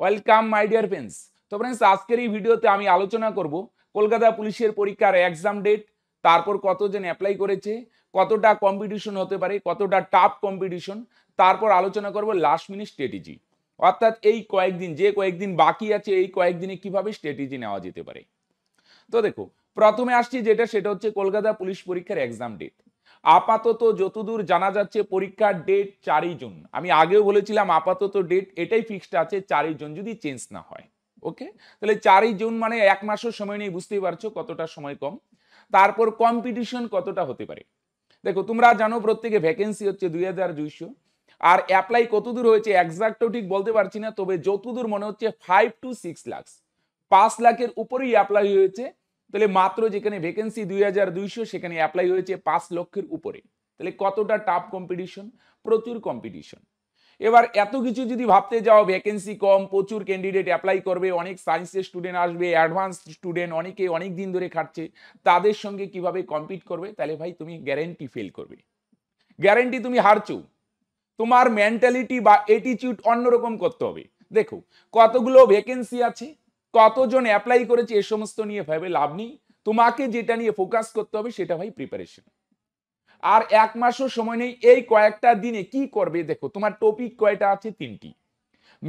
welcome my dear friends তো friends আজকের এই ভিডিওতে আমি আলোচনা করব কলকাতা পুলিশের পরীক্ষার এক্সাম ডেট তারপর কতজন অ্যাপ্লাই করেছে কতটা কম্পিটিশন হতে পারে কতটা টাফ কম্পিটিশন তারপর আলোচনা করব লাস্ট মিনিট স্ট্র্যাটেজি অর্থাৎ এই কয়েকদিন যে কয়েকদিন বাকি আছে এই কয়েকদিনে কিভাবে স্ট্র্যাটেজি নেওয়া যেতে পারে তো দেখো প্রথমে আসছি যেটা সেটা হচ্ছে কলকাতা পুলিশ পরীক্ষার এক্সাম ডেট আপাতত যতদূর জানা যাচ্ছে পরীক্ষার ডেট চারই জুন আমি আগেও বলেছিলাম আপাতত ডেট এটাই ফিক্সড আছে চারই জুন যদি চেঞ্জ না হয় ওকে তাহলে চারই জুন মানে এক মাসও সময় নেই বুঝতেই পারছো কতটা সময় কম তারপর কম্পিটিশন কতটা হতে পারে দেখো তোমরা জানো প্রত্যেকে ভ্যাকেন্সি হচ্ছে দুই হাজার দুইশো আর অ্যাপ্লাই কতদূর হয়েছে একজাক্টও ঠিক বলতে পারছি না তবে যতদূর মনে হচ্ছে ফাইভ টু সিক্স লাখ পাঁচ লাখের উপরেই অ্যাপ্লাই হয়েছে তাহলে মাত্র যেখানে ভ্যাকেন্সি দুই হাজার দুইশো সেখানে অ্যাপ্লাই হয়েছে পাঁচ লক্ষের উপরে তাহলে কতটা টাফ কম্পিটিশন প্রচুর কম্পিটিশন এবার এত কিছু যদি ভাবতে যাও ভ্যাকেন্সি কম প্রচুর ক্যান্ডিডেট অ্যাপ্লাই করবে অনেক সায়েন্সের স্টুডেন্ট আসবে অ্যাডভান্স স্টুডেন্ট অনেকে অনেক দিন ধরে খাটছে তাদের সঙ্গে কিভাবে কম্পিট করবে তাহলে ভাই তুমি গ্যারেন্টি ফেল করবে গ্যারেন্টি তুমি হারছো তোমার মেন্টালিটি বা অ্যাটিটিউড অন্যরকম করতে হবে দেখো কতগুলো ভ্যাকেন্সি আছে কতজন অ্যাপ্লাই করেছে এ সমস্ত নিয়ে ভাবে লাভ নেই তোমাকে যেটা নিয়ে ফোকাস করতে হবে সেটা ভাই প্রিপারেশন আর এক মাসও সময় নেই এই কয়েকটা দিনে কি করবে দেখো তোমার টপিক কয়টা আছে তিনটি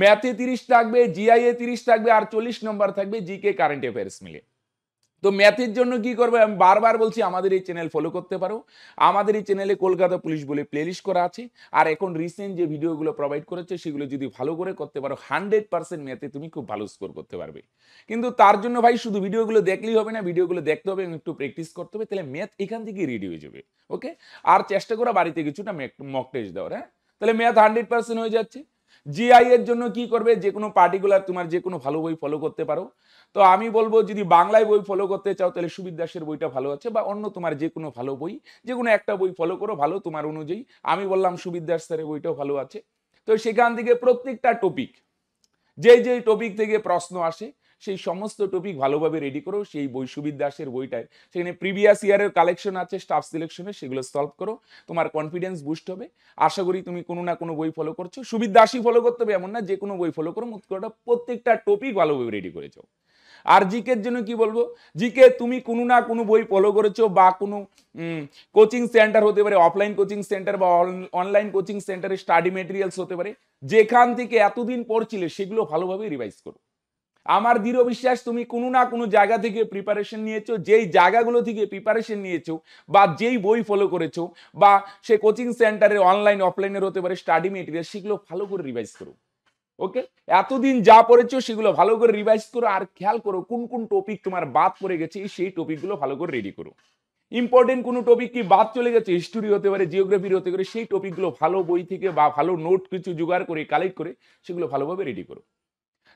ম্যাথে তিরিশ থাকবে জিআইএ তিরিশ থাকবে আর চল্লিশ নম্বর থাকবে জিকে কারেন্ট অ্যাফেয়ার্স মিলে তো ম্যাথের জন্য কি করবে আমি বারবার বলছি আমাদের এই চ্যানেল ফলো করতে পারো আমাদের এই চ্যানেলে কলকাতা পুলিশ বলে প্লেলিস্ট করা আছে আর এখন রিসেন্ট যে ভিডিওগুলো প্রোভাইড করেছে সেগুলো যদি ভালো করে করতে পারো হান্ড্রেড পার্সেন্ট ম্যাথে তুমি খুব ভালো স্কোর করতে পারবে কিন্তু তার জন্য ভাই শুধু ভিডিওগুলো দেখলেই হবে না ভিডিওগুলো দেখতে হবে এবং একটু প্র্যাকটিস করতে হবে তাহলে ম্যাথ এখান থেকে রেডি হয়ে যাবে ওকে আর চেষ্টা করা বাড়িতে কিছুটা মক টেস্ট দেওয়ার হ্যাঁ তাহলে ম্যাথ হান্ড্রেড পার্সেন্ট হয়ে যাচ্ছে জিআই এর জন্য কি করবে যে কোনো পার্টিকুলার তোমার যে কোনো ভালো বই ফলো করতে পারো তো আমি বলবো যদি বাংলায় বই ফলো করতে চাও তাহলে সুবিদ দাসের বইটা ভালো আছে বা অন্য তোমার যে কোনো ভালো বই যে কোনো একটা বই ফলো করো ভালো তোমার অনুযায়ী আমি বললাম সুবিদ দাস স্যারের বইটাও ভালো আছে তো সেখান থেকে প্রত্যেকটা টপিক যে যে টপিক থেকে প্রশ্ন আসে সেই সমস্ত টপিক ভালোভাবে রেডি করো সেই বই সুবিধ দাসের বইটায় সেখানে প্রিভিয়াস ইয়ারের কালেকশন আছে স্টাফ সিলেকশনে সেগুলো সলভ করো তোমার কনফিডেন্স বুস্ট হবে আশা করি তুমি কোনো না কোনো বই ফলো করছো সুবিধ দাসই ফলো করতে হবে এমন না যে কোনো বই ফলো করো মুখ্যটা প্রত্যেকটা টপিক ভালোভাবে রেডি করেছো আর জিকের জন্য কি বলবো জিকে তুমি কোনো না কোনো বই ফলো করেছো বা কোনো কোচিং সেন্টার হতে পারে অফলাইন কোচিং সেন্টার বা অনলাইন কোচিং সেন্টারে স্টাডি মেটেরিয়ালস হতে পারে যেখান থেকে এতদিন পড়ছিলে সেগুলো ভালোভাবে রিভাইজ করো আমার দৃঢ় বিশ্বাস তুমি কোনো না কোনো জায়গা থেকে প্রিপারেশন নিয়েছো যেই জায়গাগুলো থেকে প্রিপারেশন নিয়েছো বা যেই বই ফলো করেছো বা সে কোচিং সেন্টারে অনলাইন অফলাইনের হতে পারে স্টাডি মেটেরিয়াল সেগুলো ভালো করে রিভাইজ করো ওকে এতদিন যা পড়েছো সেগুলো ভালো করে রিভাইজ করো আর খেয়াল করো কোন কোন টপিক তোমার বাদ পড়ে গেছে সেই টপিকগুলো ভালো করে রেডি করো ইম্পর্টেন্ট কোনো টপিক কি বাদ চলে গেছে হিস্টোরি হতে পারে জিওগ্রাফির হতে পারে সেই টপিকগুলো ভালো বই থেকে বা ভালো নোট কিছু জোগাড় করে কালেক্ট করে সেগুলো ভালোভাবে রেডি করো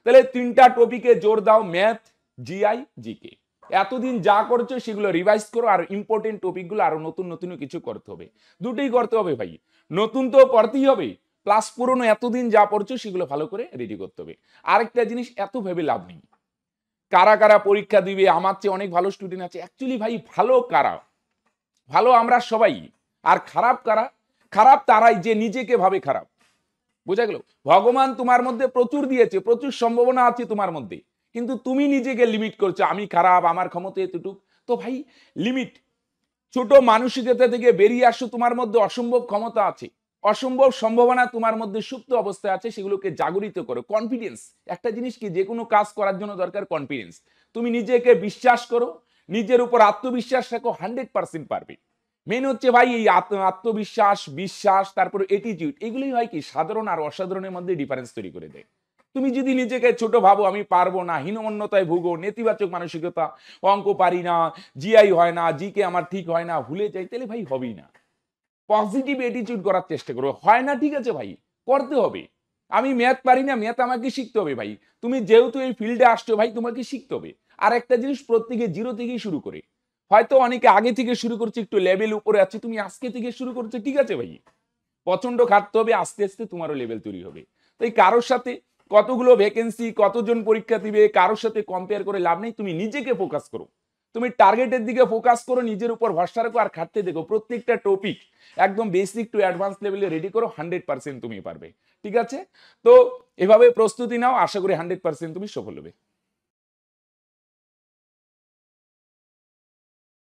তাহলে তিনটা টপিকে জোর দাও ম্যাথ জিআই জিকে এতদিন যা করছো সেগুলো রিভাইজ করো আর ইম্পর্টেন্ট টপিকগুলো আরো নতুন নতুন কিছু করতে হবে দুটোই করতে হবে ভাই নতুন তো পড়তেই হবে প্লাস পুরনো এতদিন যা পড়ছো সেগুলো ভালো করে রেডি করতে হবে আরেকটা জিনিস এত ভেবে লাভ নেই কারা কারা পরীক্ষা দিবে আমার চেয়ে অনেক ভালো স্টুডেন্ট আছে অ্যাকচুয়ালি ভাই ভালো কারা ভালো আমরা সবাই আর খারাপ কারা খারাপ তারাই যে নিজেকে ভাবে খারাপ বুঝা গেল ভগবান তোমার মধ্যে প্রচুর দিয়েছে প্রচুর সম্ভাবনা আছে তোমার মধ্যে কিন্তু তুমি নিজেকে লিমিট করছো আমি খারাপ আমার ক্ষমতা এতটুক তো ভাই লিমিট ছোট মানসিকতা থেকে বেরিয়ে আসো তোমার মধ্যে অসম্ভব ক্ষমতা আছে অসম্ভব সম্ভাবনা তোমার মধ্যে সুপ্ত অবস্থায় আছে সেগুলোকে জাগরিত করো কনফিডেন্স একটা জিনিস কি যে কোনো কাজ করার জন্য দরকার কনফিডেন্স তুমি নিজেকে বিশ্বাস করো নিজের উপর আত্মবিশ্বাস রাখো হান্ড্রেড পার্সেন্ট পারবে মেন হচ্ছে ভাই এই আত্মবিশ্বাস বিশ্বাস তারপর অ্যাটিটিউড এগুলোই হয় কি সাধারণ আর অসাধারণের মধ্যে ডিফারেন্স তৈরি করে দেয় তুমি যদি নিজেকে ছোট ভাবো আমি পারবো না হীনমন্যতায় ভুগো নেতিবাচক মানসিকতা অঙ্ক পারি না জিআই হয় না জিকে আমার ঠিক হয় না ভুলে যাই তাহলে ভাই হবেই না পজিটিভ অ্যাটিটিউড করার চেষ্টা করবো হয় না ঠিক আছে ভাই করতে হবে আমি ম্যাথ পারি না ম্যাথ আমাকে শিখতে হবে ভাই তুমি যেহেতু এই ফিল্ডে আসছো ভাই তোমাকে শিখতে হবে আর একটা জিনিস প্রত্যেকে জিরো থেকেই শুরু করে হয়তো অনেকে আগে থেকে শুরু করছে একটু লেভেল উপরে আছে তুমি আজকে থেকে শুরু করছো ঠিক আছে ভাই প্রচন্ড খাটতে হবে আস্তে আস্তে তোমারও লেভেল তৈরি হবে তো এই কারোর সাথে কতগুলো ভ্যাকেন্সি কতজন পরীক্ষা দিবে কারোর সাথে কম্পেয়ার করে লাভ নেই তুমি নিজেকে ফোকাস করো তুমি টার্গেটের দিকে ফোকাস করো নিজের উপর ভরসা রাখো আর খাটতে দেখো প্রত্যেকটা টপিক একদম বেসিক টু অ্যাডভান্স লেভেলে রেডি করো হান্ড্রেড পার্সেন্ট তুমি পারবে ঠিক আছে তো এভাবে প্রস্তুতি নাও আশা করি হান্ড্রেড পার্সেন্ট তুমি সফল হবে